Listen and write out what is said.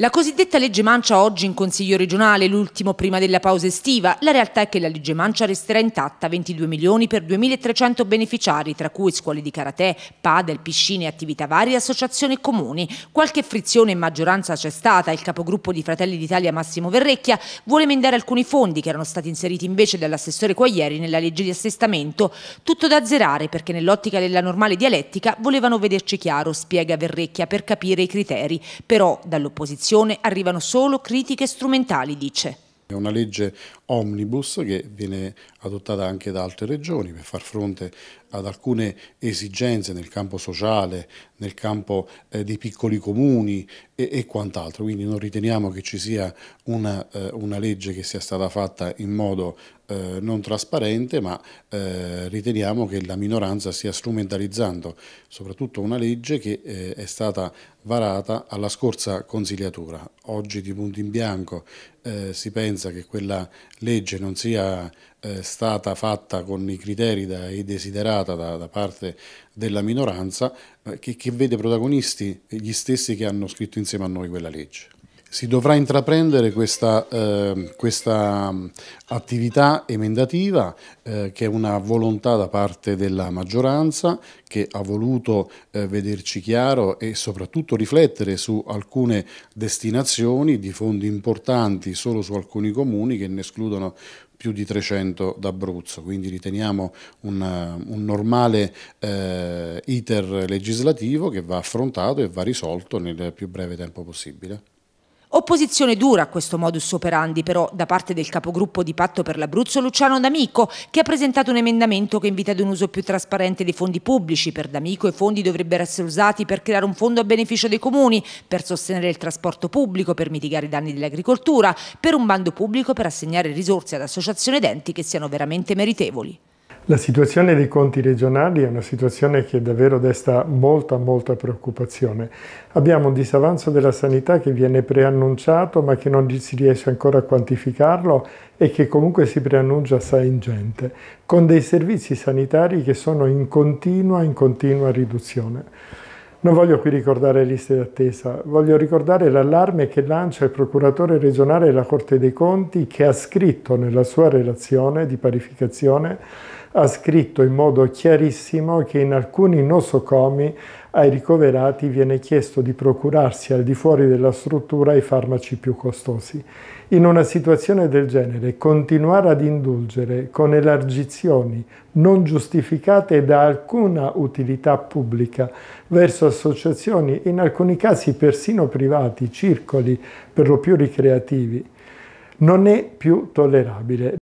La cosiddetta legge mancia oggi in Consiglio regionale, l'ultimo prima della pausa estiva. La realtà è che la legge mancia resterà intatta, 22 milioni per 2.300 beneficiari, tra cui scuole di karate, padel, piscine, attività varie, associazioni e comuni. Qualche frizione in maggioranza c'è stata, il capogruppo di Fratelli d'Italia Massimo Verrecchia vuole emendare alcuni fondi che erano stati inseriti invece dall'assessore Quaglieri nella legge di assestamento. Tutto da zerare perché nell'ottica della normale dialettica volevano vederci chiaro, spiega Verrecchia, per capire i criteri. Però dall'opposizione Commissione arrivano solo critiche strumentali, dice. È una legge omnibus che viene adottata anche da altre regioni per far fronte ad alcune esigenze nel campo sociale, nel campo eh, dei piccoli comuni e, e quant'altro, quindi non riteniamo che ci sia una, eh, una legge che sia stata fatta in modo eh, non trasparente, ma eh, riteniamo che la minoranza stia strumentalizzando soprattutto una legge che eh, è stata varata alla scorsa consigliatura. Oggi di punto in bianco eh, si pensa che quella legge non sia eh, stata fatta con i criteri da, e desiderata da, da, parte della minoranza, eh, che, che vede protagonisti gli stessi che hanno scritto insieme a noi quella legge si dovrà intraprendere questa, eh, questa mm, attività emendativa eh, che è una volontà da parte della maggioranza che ha voluto eh, vederci chiaro e soprattutto riflettere su alcune destinazioni di fondi importanti solo su alcuni comuni che ne escludono più di 300 d'Abruzzo, quindi riteniamo un, eh, un normale eh, iter legislativo che va affrontato e va risolto nel più breve tempo possibile. Opposizione dura a questo modus operandi però da parte del capogruppo di Patto per l'Abruzzo Luciano D'Amico che ha presentato un emendamento che invita ad un uso più trasparente dei fondi pubblici. Per D'Amico i fondi dovrebbero essere usati per creare un fondo a beneficio dei comuni, per sostenere il trasporto pubblico, per mitigare i danni dell'agricoltura, per un bando pubblico per assegnare risorse ad associazioni ed enti che siano veramente meritevoli. La situazione dei conti regionali è una situazione che davvero desta molta, molta preoccupazione. Abbiamo un disavanzo della sanità che viene preannunciato ma che non si riesce ancora a quantificarlo e che comunque si preannuncia assai ingente, con dei servizi sanitari che sono in continua, in continua riduzione. Non voglio qui ricordare liste d'attesa, voglio ricordare l'allarme che lancia il procuratore regionale della Corte dei Conti che ha scritto nella sua relazione di parificazione, ha scritto in modo chiarissimo che in alcuni nosocomi ai ricoverati viene chiesto di procurarsi al di fuori della struttura i farmaci più costosi. In una situazione del genere, continuare ad indulgere con elargizioni non giustificate da alcuna utilità pubblica verso associazioni, in alcuni casi persino privati, circoli per lo più ricreativi, non è più tollerabile.